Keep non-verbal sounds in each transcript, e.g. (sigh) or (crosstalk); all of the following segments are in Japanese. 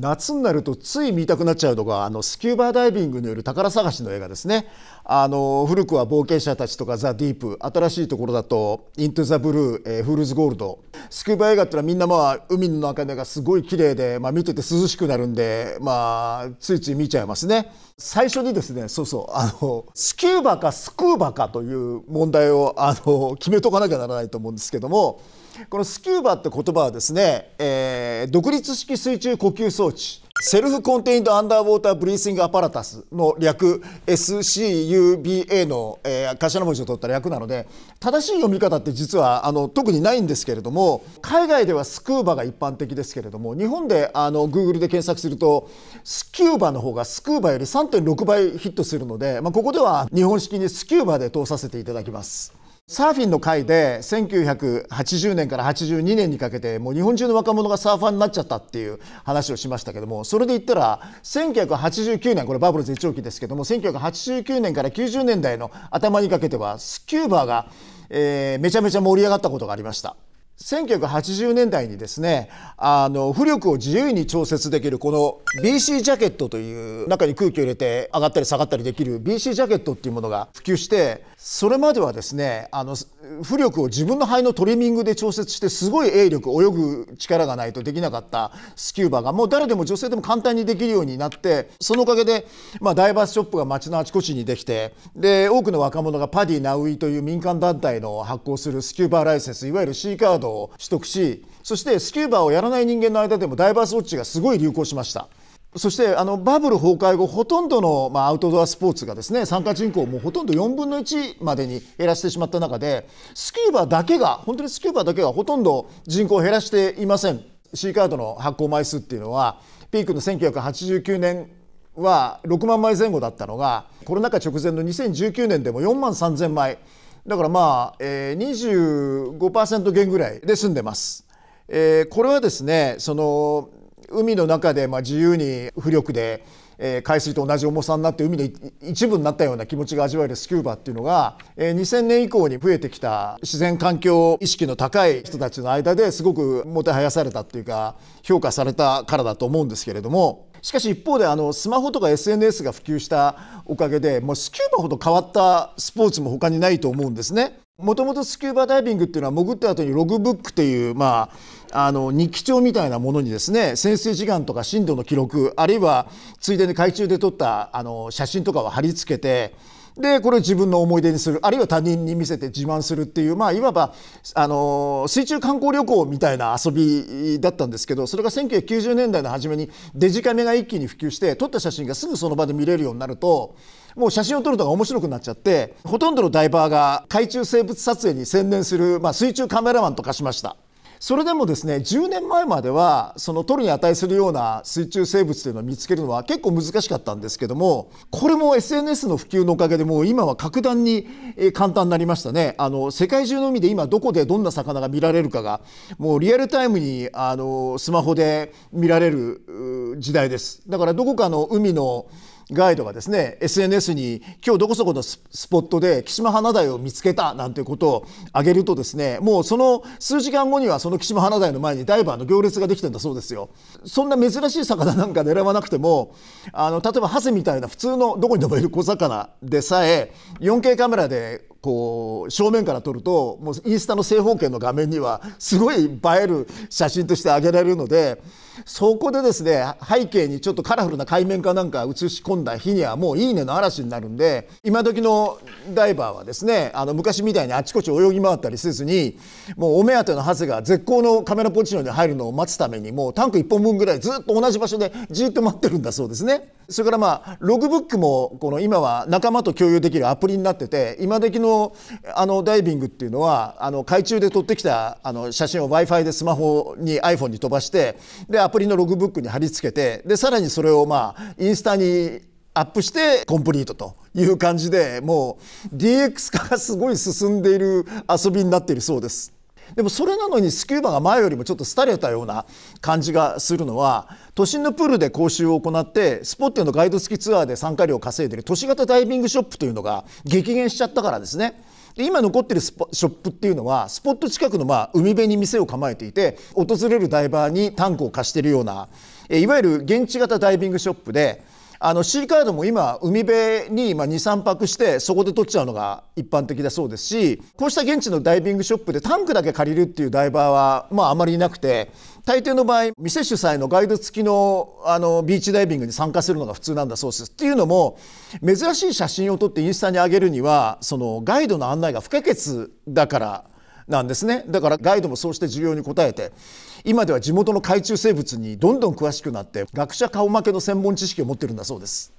夏になるとつい見たくなっちゃうのがあのスキューバーダイビングによる宝探しの映画ですねあの古くは冒険者たちとかザ・ディープ新しいところだとイントゥ・ザ・ブルー、えー、フールズ・ゴールドスキューバー映画ってのはみんなまあ海の中がすごい綺麗で、まあ、見てて涼しくなるんでまあついつい見ちゃいますね最初にですねそうそうあのスキューバかスクーバかという問題をあの決めとかなきゃならないと思うんですけどもこのスキューバって言葉はですね、えー、独立式水中呼吸装置セルフコンテインドアンダーウォーターブリーシングアパラタスの略 SCUBA の、えー、頭文字を取った略なので正しい読み方って実はあの特にないんですけれども海外ではスクーバが一般的ですけれども日本であの Google で検索するとスキューバの方がスクーバより3.6倍ヒットするので、まあ、ここでは日本式にスキューバで通させていただきます。サーフィンの会で1980年から82年にかけてもう日本中の若者がサーファーになっちゃったっていう話をしましたけどもそれで言ったら1989年これバブル絶頂期ですけども1989年から90年代の頭にかけてはスキューバーが、えー、めちゃめちゃ盛り上がったことがありました。1980年代にですねあの浮力を自由に調節できるこの BC ジャケットという中に空気を入れて上がったり下がったりできる BC ジャケットっていうものが普及してそれまではですねあの浮力を自分の肺のトリミングで調節してすごい泳力泳ぐ力がないとできなかったスキューバがもう誰でも女性でも簡単にできるようになってそのおかげで、まあ、ダイバースショップが街のあちこちにできてで多くの若者がパディ・ナウイという民間団体の発行するスキューバーライセンスいわゆる C カードを取得しそしてスキューバーをやらない人間の間でもダイバースウォッチがすごい流行しました。そしてあのバブル崩壊後ほとんどの、まあ、アウトドアスポーツがですね参加人口をもほとんど4分の1までに減らしてしまった中でスキューバだけが本当にスキューバだけがほとんど人口を減らしていません C カードの発行枚数っていうのはピークの1989年は6万枚前後だったのがコロナ禍直前の2019年でも4万3000枚だからまあ、えー、25%減ぐらいで済んでます。えー、これはですねその海の中でまあ自由に浮力で、え海水と同じ重さになって海の一部になったような気持ちが味わえるスキューバっていうのが、え2000年以降に増えてきた自然環境意識の高い人たちの間ですごくもてはやされたっていうか評価されたからだと思うんですけれども。しかし一方であのスマホとか SNS が普及したおかげでもうスキューバほど変わったスポーツも他にないと思うんですね。もともとスキューバダイビングっていうのは潜った後にログブックという、まあ、あの日記帳みたいなものにですね潜水時間とか深度の記録あるいはついでに海中で撮ったあの写真とかを貼り付けてでこれを自分の思い出にするあるいは他人に見せて自慢するっていう、まあ、いわばあの水中観光旅行みたいな遊びだったんですけどそれが1990年代の初めにデジカメが一気に普及して撮った写真がすぐその場で見れるようになると。もう写真を撮るのが面白くなっちゃってほとんどのダイバーが海中生物撮影に専念する、まあ、水中カメラマンと化しましたそれでもですね10年前まではその取るに値するような水中生物というのを見つけるのは結構難しかったんですけどもこれも SNS の普及のおかげでもう今は格段に簡単になりましたねあの世界中の海で今どこでどんな魚が見られるかがもうリアルタイムにあのスマホで見られる時代ですだからどこかの海のガイドがですね SNS に今日どこそこのスポットで岸間花台を見つけたなんていうことを挙げるとですねもうその数時間後にはその岸間花台の前にダイバーの行列ができてんだそうですよそんな珍しい魚なんか狙わなくてもあの例えばハゼみたいな普通のどこにでもいる小魚でさえ 4K カメラでこう正面から撮るともうインスタの正方形の画面にはすごい映える写真としてあげられるのでそこでですね背景にちょっとカラフルな海面かなんか映し込んだ日にはもう「いいね」の嵐になるんで今時のダイバーはですねあの昔みたいにあちこち泳ぎ回ったりせずにもうお目当てのハゼが絶好のカメラポジションに入るのを待つためにもうタンク1本分ぐらいずっと同じ場所でじっと待ってるんだそうですね。それからまあログブックもこの今は仲間と共有できるアプリになってて今時ののあのダイビングっていうのはあの海中で撮ってきたあの写真を w i f i でスマホに iPhone に飛ばしてでアプリのログブックに貼り付けてでさらにそれをまあインスタにアップしてコンプリートという感じでもう DX 化がすごい進んでいる遊びになっているそうです。でもそれなのにスキューバが前よりもちょっと廃れたような感じがするのは都心のプールで講習を行ってスポッティのガイド付きツアーで参加料を稼いでる都市型ダイビングショップというのが激減しちゃったからですね。で今残ってるショップっていうのはスポット近くのまあ海辺に店を構えていて訪れるダイバーにタンクを貸しているようなえいわゆる現地型ダイビングショップであのーカードも今海辺に23泊してそこで取っちゃうのが一般的だそうですしこうした現地のダイビングショップでタンクだけ借りるっていうダイバーはまああまりいなくて大抵の場合店主催のガイド付きのあのビーチダイビングに参加するのが普通なんだそうです。っていうのも珍しい写真を撮ってインスタに上げるにはそのガイドの案内が不可欠だからなんですねだからガイドもそうして需要に応えて今では地元の海中生物にどんどん詳しくなって学者顔負けの専門知識を持ってるんだそうです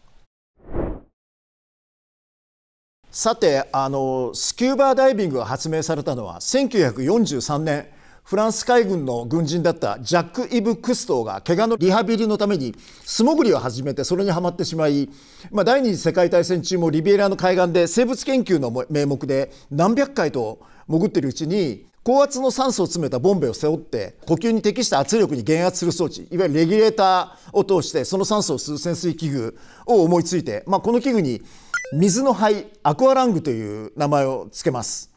さてあのスキューバーダイビングが発明されたのは1943年フランス海軍の軍人だったジャック・イブ・クストーが怪我のリハビリのために素潜りを始めてそれにはまってしまい、まあ、第二次世界大戦中もリビエラの海岸で生物研究の名目で何百回と潜ってるうちに高圧の酸素を詰めたボンベを背負って呼吸に適した圧力に減圧する装置いわゆるレギュレーターを通してその酸素を吸う潜水器具を思いついて、まあ、この器具に水の肺アクアラングという名前を付けます。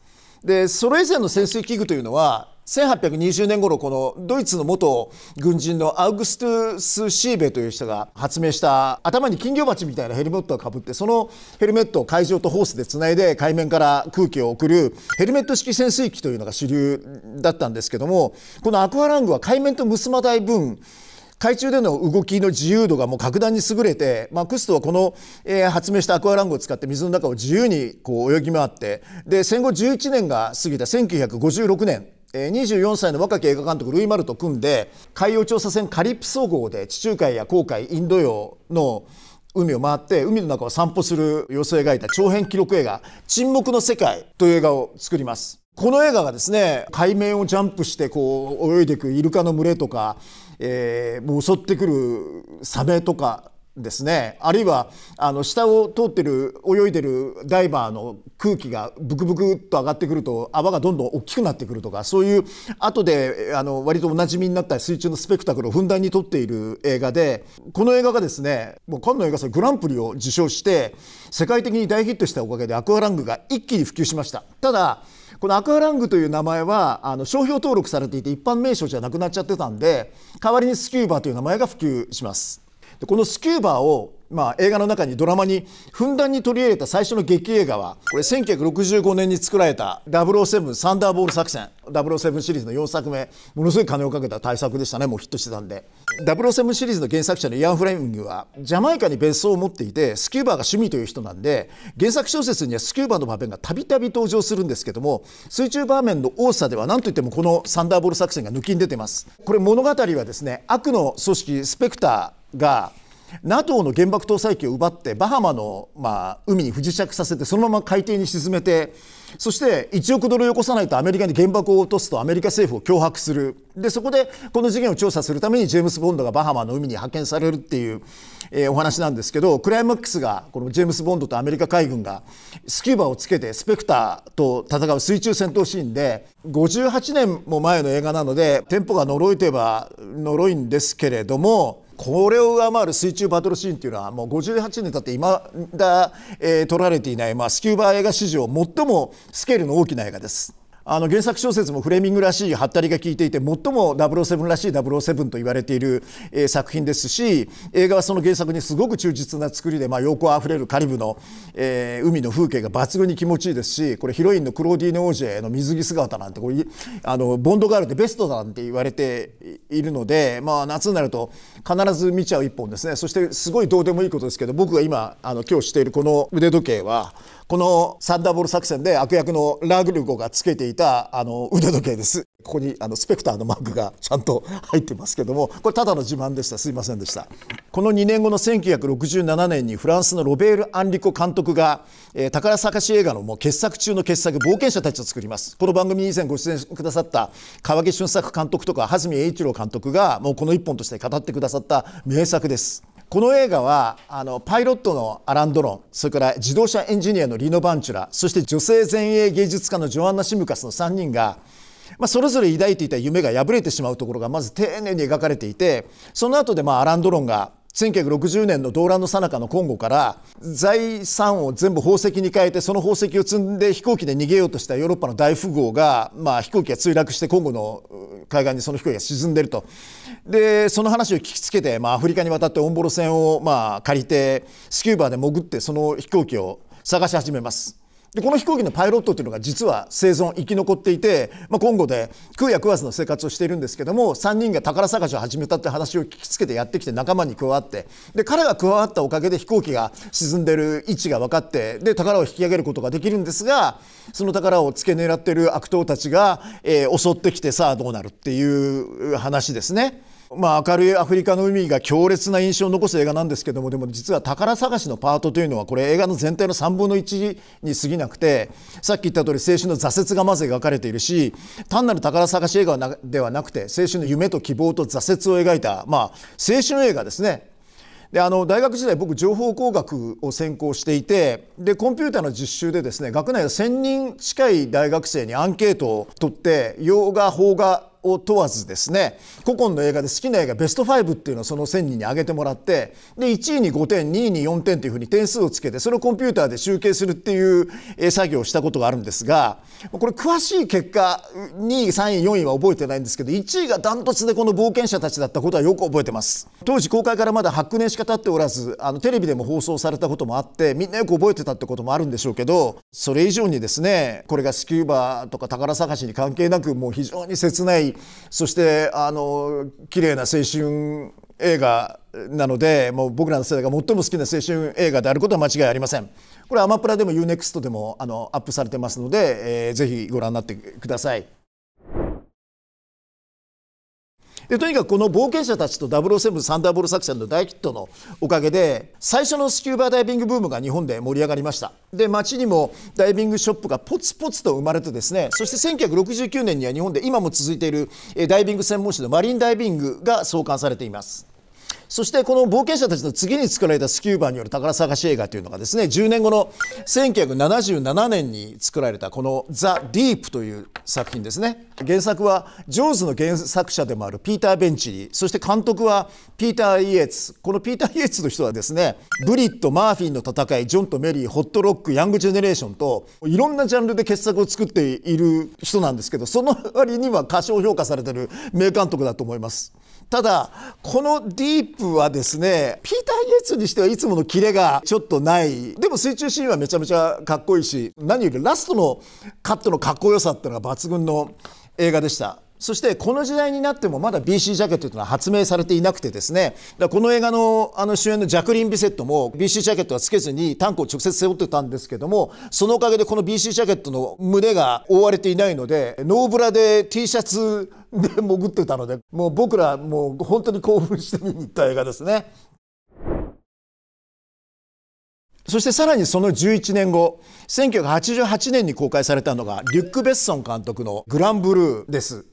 でそれ以前の潜水器具というのは1820年頃このドイツの元軍人のアウグストゥス・シーベという人が発明した頭に金魚鉢みたいなヘルメットをかぶってそのヘルメットを海上とホースでつないで海面から空気を送るヘルメット式潜水機というのが主流だったんですけどもこのアクアラングは海面と結ばない分海中での動きの自由度がもう格段に優れて、まあ、クストはこの、えー、発明したアクアラングを使って水の中を自由にこう泳ぎ回ってで戦後11年が過ぎた1956年24歳の若き映画監督ルイ・マルと組んで海洋調査船カリプソ号で地中海や航海インド洋の海を回って海の中を散歩する様子を描いた長編記録映画「沈黙の世界」という映画を作ります。この映画がですね海面をジャンプしてこう泳いでいくイルカの群れとか、えー、もう襲ってくるサメとかですねあるいはあの下を通ってる泳いでるダイバーの空気がブクブクと上がってくると泡がどんどん大きくなってくるとかそういう後であの割とおなじみになった水中のスペクタクルをふんだんに撮っている映画でこの映画がですねもうカンヌ映画祭グランプリを受賞して世界的に大ヒットしたおかげでアクアラングが一気に普及しました。ただこのアクアラングという名前はあの商標登録されていて一般名称じゃなくなっちゃってたんで代わりにスキューバーという名前が普及します。でこのスキューバーをまあ、映画の中にドラマにふんだんに取り入れた最初の劇映画はこれ1965年に作られた「007サンダーボール作戦」007シリーズの4作目ものすごい金をかけた大作でしたねもうヒットしてたんで007シリーズの原作者のイアン・フレミングはジャマイカに別荘を持っていてスキューバーが趣味という人なんで原作小説にはスキューバーの場面がたびたび登場するんですけども水中場面の多さでは何といってもこのサンダーボール作戦が抜きん出てますこれ物語はですね悪の組織スペクターが NATO の原爆搭載機を奪ってバハマの、まあ、海に不時着させてそのまま海底に沈めてそして1億ドルをよこさないとアメリカに原爆を落とすとアメリカ政府を脅迫するでそこでこの事件を調査するためにジェームス・ボンドがバハマの海に派遣されるっていう、えー、お話なんですけどクライマックスがこのジェームス・ボンドとアメリカ海軍がスキューバをつけてスペクターと戦う水中戦闘シーンで58年も前の映画なのでテンポが呪いといえば呪いんですけれどもこれを上回る水中バトルシーンというのはもう58年経っていまだ、えー、撮られていない、まあ、スキューバ映画史上最もスケールの大きな映画です。あの原作小説もフレーミングらしいハッタリが効いていて最も007らしい007と言われている、え作品ですし映画はその原作にすごく忠実な作りで、まあ、陽光あふれるカリブの、え海の風景が抜群に気持ちいいですしこれヒロインのクローディーヌ王子への水着姿なんてこれあのボンドガールでベストだなんて言われているので、まあ、夏になると必ず見ちゃう一本ですねそしてすごいどうでもいいことですけど僕が今あの今日しているこの腕時計は。このサンダーボル作戦で悪役のラグルゴがつけていたあの腕時計です。ここにあのスペクターのマークがちゃんと入ってますけども、これただの自慢でした。すいませんでした。この2年後の1967年にフランスのロベール・アンリコ監督が、えー、宝探し映画のもう傑作中の傑作、冒険者たちを作ります。この番組以前ご出演くださった川木俊作監督とか、蓮見栄一郎監督がもうこの一本として語ってくださった名作です。この映画はあのパイロットのアラン・ドロンそれから自動車エンジニアのリノ・バンチュラそして女性前衛芸術家のジョアンナ・シムカスの3人が、まあ、それぞれ抱いていた夢が破れてしまうところがまず丁寧に描かれていてその後でまあアラン・ドロンが1960年の動乱の最中のコンゴから財産を全部宝石に変えてその宝石を積んで飛行機で逃げようとしたヨーロッパの大富豪が、まあ、飛行機が墜落してコンゴの海岸にその飛行機が沈んでるとでその話を聞きつけて、まあ、アフリカに渡ってオンボロ船をまあ借りてスキューバで潜ってその飛行機を探し始めます。でこの飛行機のパイロットというのが実は生存生き残っていて、まあ、今後で空や食わずの生活をしているんですけども3人が宝探しを始めたって話を聞きつけてやってきて仲間に加わってで彼が加わったおかげで飛行機が沈んでる位置が分かってで宝を引き上げることができるんですがその宝を付け狙ってる悪党たちが、えー、襲ってきてさあどうなるっていう話ですね。まあ、明るいアフリカの海が強烈な印象を残す映画なんですけどもでも実は宝探しのパートというのはこれ映画の全体の3分の1に過ぎなくてさっき言った通り青春の挫折がまず描かれているし単なる宝探し映画ではなくて青春の夢と希望と挫折を描いた、まあ、青春映画ですね。であの大学時代僕情報工学を専攻していてでコンピューターの実習でですね学内の1,000人近い大学生にアンケートを取って洋画邦画を問わずですね古今の映画で好きな映画ベスト5っていうのをその1000人に上げてもらってで1位に5点2位に4点というふうに点数をつけてそれをコンピューターで集計するっていう作業をしたことがあるんですがこれ詳しい結果2位3位4位は覚えてないんですけど1位がダントツでこの冒険者たちだったことはよく覚えてます当時公開からまだ8年しか経っておらずあのテレビでも放送されたこともあってみんなよく覚えてたってこともあるんでしょうけどそれ以上にですねこれがスキューバとか宝探しに関係なくもう非常に切ないそしてあの綺麗な青春映画なのでもう僕らの世代が最も好きな青春映画であることは間違いありませんこれアマプラでも UNEXT でもあのアップされてますので、えー、ぜひご覧になってください。でとにかくこの冒険者たちと007サンダーボル作戦の大ヒットのおかげで最初のスキューバダイビングブームが日本で盛り上がりましたで街にもダイビングショップがポツポツと生まれてですねそして1969年には日本で今も続いているダイビング専門誌のマリンダイビングが創刊されていますそしてこの冒険者たちの次に作られたスキューバによる宝探し映画というのがですね10年後の1977年に作られたこの「ザ・ディープという作品ですね原作はジョーズの原作者でもあるピーター・ベンチリーそして監督はピーター・イエツこのピーター・イエツの人はですねブリッド・マーフィンの戦いジョンとメリーホットロックヤング・ジェネレーションといろんなジャンルで傑作を作っている人なんですけどその割には過小評価されてる名監督だと思います。ただこのディーップはですねピーター・イエツにしてはいつものキレがちょっとないでも水中シーンはめちゃめちゃかっこいいし何よりラストのカットのかっこよさっていうのが抜群の映画でした。そしてこの時代になってもまだ BC ジャケットというのは発明されていなくてですねだこの映画のあの主演のジャクリン・ビセットも BC ジャケットはつけずにタンクを直接背負ってたんですけどもそのおかげでこの BC ジャケットの胸が覆われていないのでノーブラで T シャツで (laughs) 潜ってたのでもう僕らもう本当に興奮して見に行った映画ですねそしてさらにその11年後1988年に公開されたのがリュック・ベッソン監督の「グランブルー」です。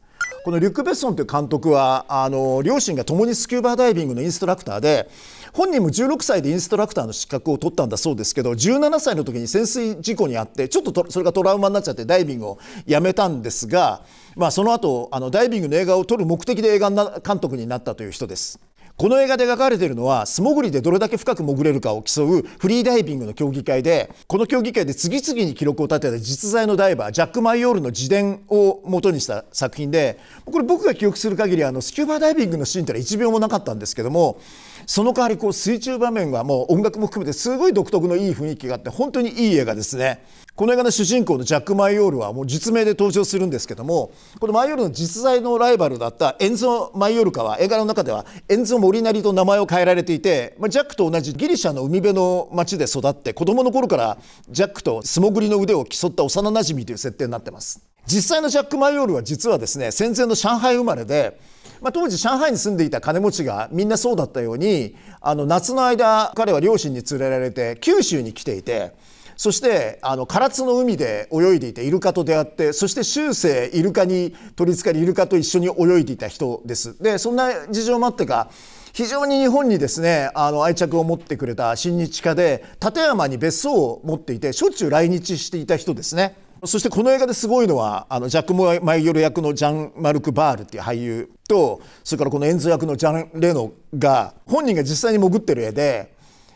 このリュック・ベッソンという監督はあの両親が共にスキューバーダイビングのインストラクターで本人も16歳でインストラクターの資格を取ったんだそうですけど17歳の時に潜水事故にあってちょっとそれがトラウマになっちゃってダイビングをやめたんですが、まあ、その後あのダイビングの映画を撮る目的で映画監督になったという人です。この映画で描かれているのは素潜りでどれだけ深く潜れるかを競うフリーダイビングの競技会でこの競技会で次々に記録を立てた実在のダイバージャック・マイオールの自伝を元にした作品でこれ僕が記憶する限りあスキューバダイビングのシーンってのは1秒もなかったんですけどもその代わりこう水中場面はもう音楽も含めてすごい独特のいい雰囲気があって本当にいい映画ですねこの映画の主人公のジャック・マイオールはもう実名で登場するんですけどもこのマイオールの実在のライバルだったエンゾ・マイオルカは映画の中ではエンゾ・モリナリと名前を変えられていて、まあ、ジャックと同じギリシャの海辺の町で育って子供の頃からジャックと素潜りの腕を競った幼なじみという設定になってます。実際のジャック・マイオールは実はですね戦前の上海生まれで、まあ、当時上海に住んでいた金持ちがみんなそうだったようにあの夏の間彼は両親に連れられて九州に来ていてそしてあの唐津の海で泳いでいてイルカと出会ってそして終生イルカに取りつかりイルカと一緒に泳いでいた人です。でそんな事情もあってか非常に日本にですねあの愛着を持ってくれた親日家で立山に別荘を持っていてしょっちゅう来日していた人ですね。そしてこの映画ですごいのはあのジャック・マイヨル役のジャン・マルク・バールっていう俳優とそれからこのエンズ役のジャン・レノが本人が実際に潜ってる絵で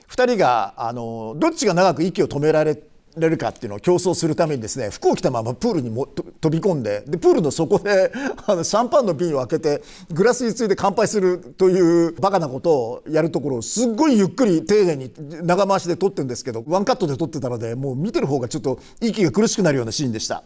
2人があのどっちが長く息を止められて。れるかっていうのを競争するためにですね服を着たままプールにも飛び込んででプールの底であのシャンパンの瓶を開けてグラスについて乾杯するというバカなことをやるところをすっごいゆっくり丁寧に長回しで撮ってるんですけどワンカットで撮ってたのでもう見てる方がちょっと息が苦しくなるようなシーンでした。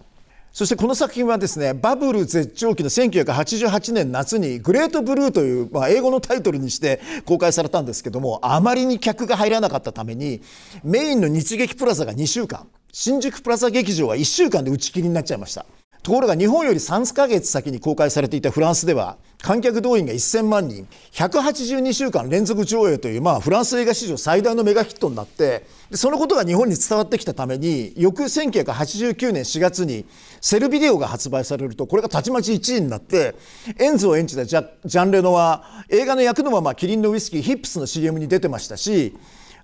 そしてこの作品はですねバブル絶頂期の1988年夏に「グレートブルー」という、まあ、英語のタイトルにして公開されたんですけどもあまりに客が入らなかったためにメインの日劇プラザが2週間新宿プラザ劇場は1週間で打ち切りになっちゃいました。ところが日本より3ヶ月先に公開されていたフランスでは観客動員が1000万人182週間連続上映という、まあ、フランス映画史上最大のメガヒットになってそのことが日本に伝わってきたために翌1989年4月にセルビデオが発売されるとこれがたちまち1位になってエンズを演じたジャジャン・レノは映画の役のままキリンのウイスキーヒップスの CM に出てましたし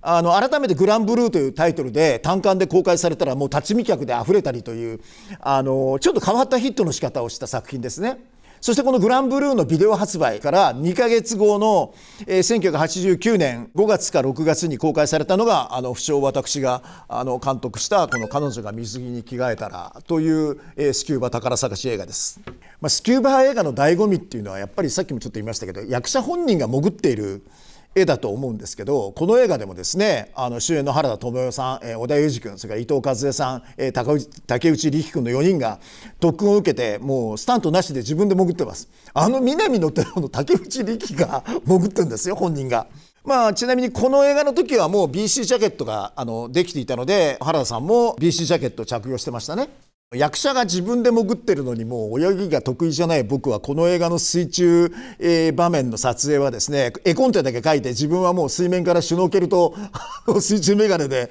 あの改めて「グランブルー」というタイトルで単館で公開されたらもう立ち見客であふれたりというあのちょっと変わったヒットの仕方をした作品ですね。そしてこの「グランブルー」のビデオ発売から2ヶ月後の、1989年5月か6月に公開されたのがあの不詳私があの監督したこの「彼女が水着に着替えたら」という、スキューバ宝探し映画です、まあ、スキューバ映画の醍醐味っていうのはやっぱりさっきもちょっと言いましたけど役者本人が潜っている絵だと思うんですけどこの映画でもですねあの主演の原田知世さん、え田裕二君それから伊藤和恵さん、え内竹内力君の4人が特訓を受けてもうスタントなしで自分で潜ってますあの南の寺の竹内力が (laughs) 潜ってんですよ本人が。まあ、ちなみにこの映画の時はもう BC ジャケットがあのできていたので原田さんも BC ジャケットを着用してましたね。役者が自分で潜ってるのにもう泳ぎが得意じゃない僕はこの映画の水中、場面の撮影はですね絵コンテだけ書いて自分はもう水面からシュノーケルと (laughs) 水中眼鏡で、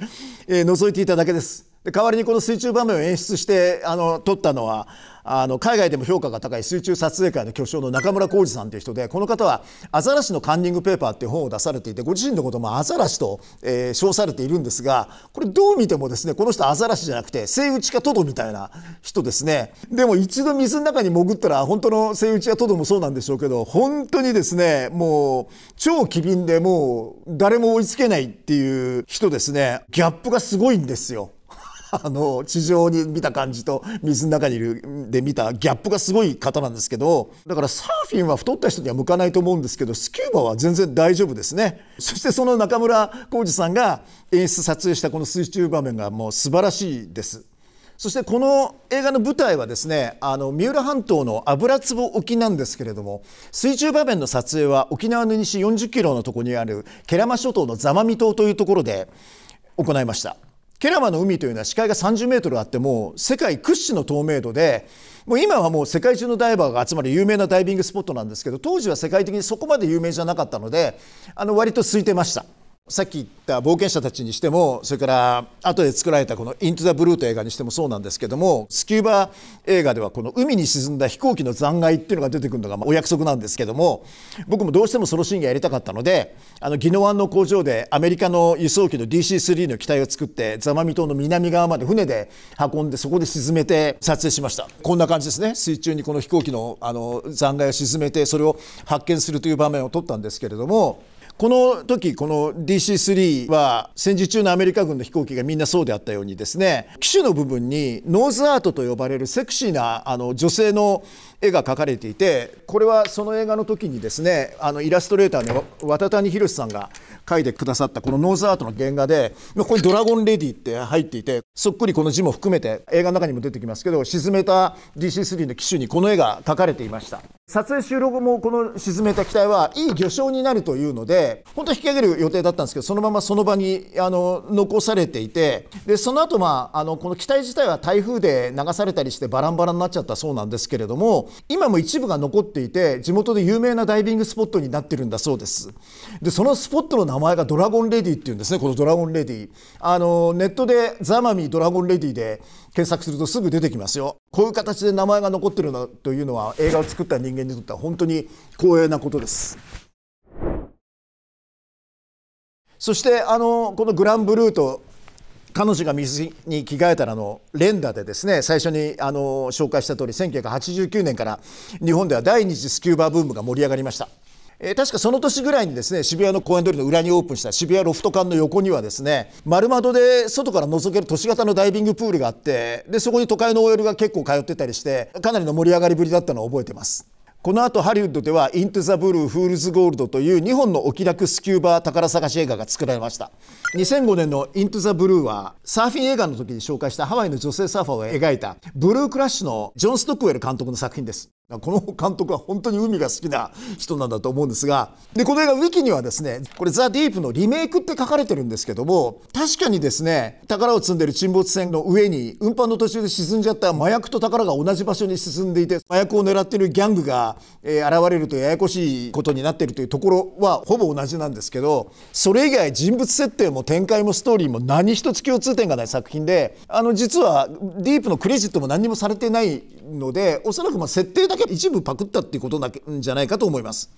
覗いていただけです。代わりにこの水中場面を演出してあの撮ったのはあの海外でも評価が高い水中撮影会の巨匠の中村浩二さんという人でこの方は「アザラシのカンニングペーパー」っていう本を出されていてご自身のこともアザラシと、えー、称されているんですがこれどう見てもですねこの人アザラシじゃなくてセイウチかトドみたいな人ですねでも一度水の中に潜ったら本当のセイウチやトドもそうなんでしょうけど本当にですねもう超機敏でもう誰も追いつけないっていう人ですねギャップがすごいんですよ。(laughs) あの地上に見た感じと水の中にいるで見たギャップがすごい方なんですけどだからサーフィンは太った人には向かないと思うんですけどスキューバは全然大丈夫ですねそしてその中村浩二さんが演出撮影したこの水中場面がもう素晴らしいですそしてこの映画の舞台はですねあの三浦半島の油壺沖なんですけれども水中場面の撮影は沖縄の西40キロのとこにある慶良間諸島の座間味島というところで行いました。ケラマの海というのは視界が30メートルあってもう世界屈指の透明度でもう今はもう世界中のダイバーが集まる有名なダイビングスポットなんですけど当時は世界的にそこまで有名じゃなかったのであの割と空いてました。さっき言った冒険者たちにしてもそれから後で作られたこの「イントゥ・ザ・ブルー」と映画にしてもそうなんですけどもスキューバ映画ではこの海に沈んだ飛行機の残骸っていうのが出てくるのがお約束なんですけども僕もどうしてもそのシーンがやりたかったのであの宜野湾の工場でアメリカの輸送機の DC3 の機体を作って座間味島の南側まで船で運んでそこで沈めて撮影しましたこんな感じですね水中にこの飛行機のあの残骸を沈めてそれを発見するという場面を撮ったんですけれども。この時この DC3 は戦時中のアメリカ軍の飛行機がみんなそうであったようにですね機種の部分にノーズアートと呼ばれるセクシーなあの女性の絵が描かれていてこれはその映画の時にですねあのイラストレーターの渡谷宏さんが描いてくださったこのノーズアートの原画でここに「ドラゴンレディ」って入っていてそっくりこの字も含めて映画の中にも出てきますけど沈めた DC3 の機種にこの絵が描かれていました撮影終了後もこの沈めた機体はいい魚礁になるというので本当は引き上げる予定だったんですけどそのままその場にあの残されていてでその後まああのこの機体自体は台風で流されたりしてバランバラになっちゃったそうなんですけれども今も一部が残っていて地元で有名なダイビングスポットになってるんだそうですでそのスポットの名前がドラゴンレディっていうんですねこのドラゴンレディあのネットでザマミドラゴンレディで検索するとすぐ出てきますよこういう形で名前が残ってるんというのは映画を作った人間にとっては本当に光栄なことですそしてあのこのグランブルーと彼女が水に着替えたらの連打でですね最初にあの紹介した通り1989年から日本では第二次スキューバブームが盛り上がりました。えー、確かその年ぐらいにですね渋谷の公園通りの裏にオープンした渋谷ロフト館の横にはですね丸窓で外から覗ける都市型のダイビングプールがあってでそこに都会の OL が結構通ってたりしてかなりの盛り上がりぶりだったのを覚えてます。この後ハリウッドでは「イントゥ・ザ・ブルー・フールズ・ゴールド」という2本のお気楽スキューバー宝探し映画が作られました2005年の「イントゥ・ザ・ブルー」はサーフィン映画の時に紹介したハワイの女性サーファーを描いたブルー・クラッシュのジョン・ストックウェル監督の作品ですこの監督は本当に海が好きな人なんだと思うんですがでこの映画ウィキにはですねこれ「ザ・ディープのリメイクって書かれてるんですけども確かにですね宝を積んでる沈没船の上に運搬の途中で沈んじゃった麻薬と宝が同じ場所に進んでいて麻薬を狙ってるギャングが、えー、現れるとややこしいことになってるというところはほぼ同じなんですけどそれ以外人物設定も展開もストーリーも何一つ共通点がない作品であの実はディープのクレジットも何にもされてないのでおそらくま設定だけ一部パクったっていうことなんじゃないかと思います。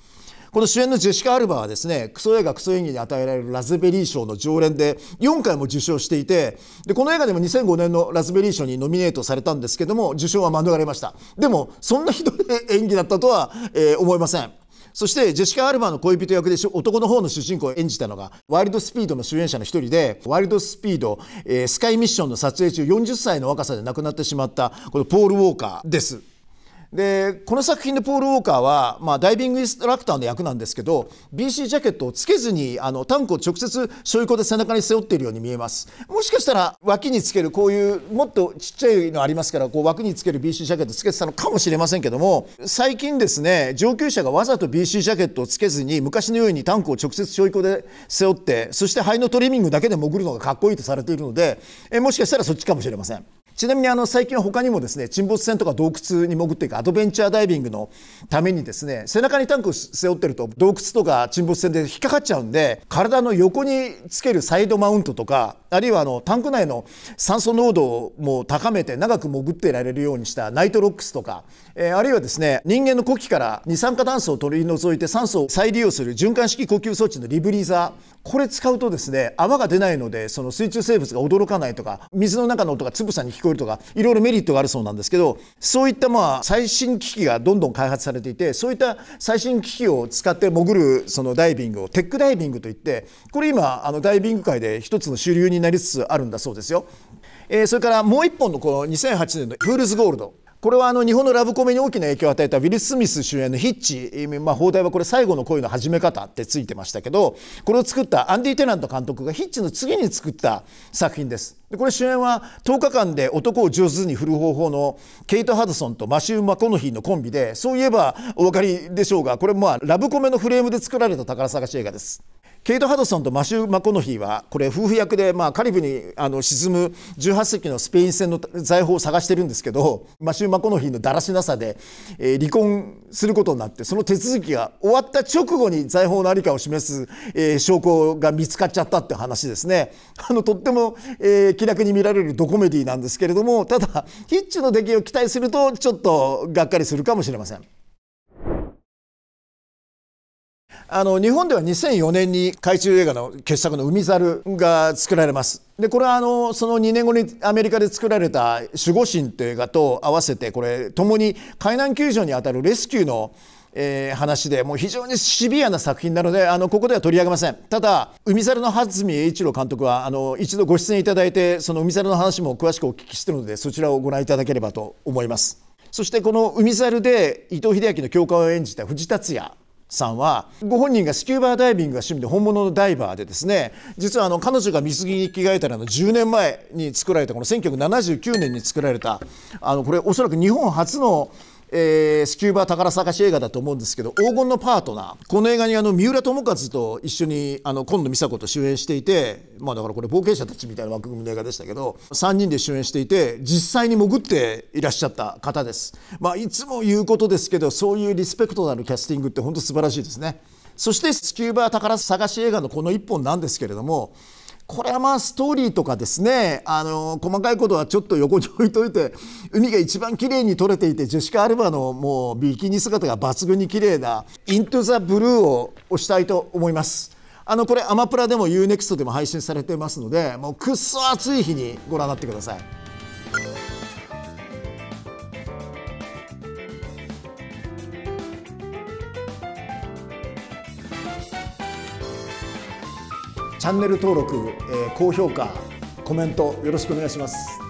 この主演のジェシカ・アルバはですねクソ映画クソ演技に与えられるラズベリー賞の常連で4回も受賞していてでこの映画でも2005年のラズベリー賞にノミネートされたんですけども受賞は免れましたでもそんなひどい演技だったとは、えー、思いませんそしてジェシカ・アルバの恋人役で男の方の主人公を演じたのがワイルドスピードの主演者の一人でワイルドスピード、えー、スカイミッションの撮影中40歳の若さで亡くなってしまったこのポール・ウォーカーです。でこの作品でポール・ウォーカーは、まあ、ダイビングインストラクターの役なんですけど BC ジャケットをつけずにあのタンクを直接背負いで背中に背負っているように見えますもしかしたら脇につけるこういうもっとちっちゃいのありますからこう枠につける BC ジャケットつけてたのかもしれませんけども最近ですね上級者がわざと BC ジャケットをつけずに昔のようにタンクを直接背負い子で背負ってそして肺のトリミングだけで潜るのがかっこいいとされているのでえもしかしたらそっちかもしれませんちなみにあの最近は他にもですね沈没船とか洞窟に潜っていくアドベンチャーダイビングのためにですね背中にタンクを背負ってると洞窟とか沈没船で引っかかっちゃうんで体の横につけるサイドマウントとかあるいはあのタンク内の酸素濃度をもう高めて長く潜っていられるようにしたナイトロックスとか、えー、あるいはですね人間の呼気から二酸化炭素を取り除いて酸素を再利用する循環式呼吸装置のリブリーザーこれ使うとですね泡が出ないのでその水中生物が驚かないとか水の中の音がつぶさに聞こえるとかいろいろメリットがあるそうなんですけどそういったまあ最最新機器がどんどん開発されていてそういった最新機器を使って潜るそのダイビングをテックダイビングといってこれ今あのダイビング界で一つの主流になりつつあるんだそうですよ。えー、それからもう一本のこの2008年のプールズゴールドこれはあの日本のラブコメに大きな影響を与えたウィル・スミス主演の「ヒッチ」まあ、放題はこれ「最後の恋の始め方」ってついてましたけどこれを作ったアンディ・テナント監督がヒッチの次に作った作品です。でこれ主演は10日間で男を上手に振る方法のケイト・ハドソンとマシュー・マコノヒーのコンビでそういえばお分かりでしょうがこれまあラブコメのフレームで作られた宝探し映画です。ケイト・ハドソンとマシュー・マコノヒーはこれ夫婦役でまあカリブにあの沈む18隻のスペイン船の財宝を探してるんですけどマシュー・マコノヒーのだらしなさで、え離婚することになってその手続きが終わった直後に財宝の在りかを示す、え証拠が見つかっちゃったって話ですねあのとっても、え気楽に見られるドコメディなんですけれどもただヒッチの出来を期待するとちょっとがっかりするかもしれません。あの日本では2004年に海中映画の傑作の「海猿」が作られます。でこれはあのその2年後にアメリカで作られた「守護神」いう映画と合わせてこれ共に海難救助にあたるレスキューのえー、話でもう非常にシビアな作品なのであのここでは取り上げませんただ海猿の初見栄一郎監督はあの一度ご出演いただいてその海猿の話も詳しくお聞きしているのでそちらをご覧いただければと思いますそしてこの海猿で伊藤英明の教官を演じた藤達也さんはご本人がスキューバーダイビングが趣味で本物のダイバーでですね実はあの彼女が水着に着替えたの10年前に作られたこの1979年に作られたあのこれおそらく日本初のえー、スキューバー宝探し映画だと思うんですけど黄金のパートナーこの映画にあの三浦友和と一緒にあの今野美佐子と主演していてまあだからこれ冒険者たちみたいな枠組みの映画でしたけど3人で主演していて実際に潜っていらっしゃった方です、まあ、いつも言うことですけどそういうリスペクトのあるキャスティングって本当素晴らしいですねそしてスキューバー宝探し映画のこの一本なんですけれどもこれはまあストーリーとかですねあの細かいことはちょっと横に置いといて海が一番綺麗に撮れていてジェシカ・アルバのもうビキニ姿が抜群に綺麗な「イントゥ・ザ・ブルー」を押したいと思います。あのこれアマプラでも UNEXT でも配信されてますのでもうくっそ暑い日にご覧になってください。チャンネル登録、えー、高評価コメントよろしくお願いします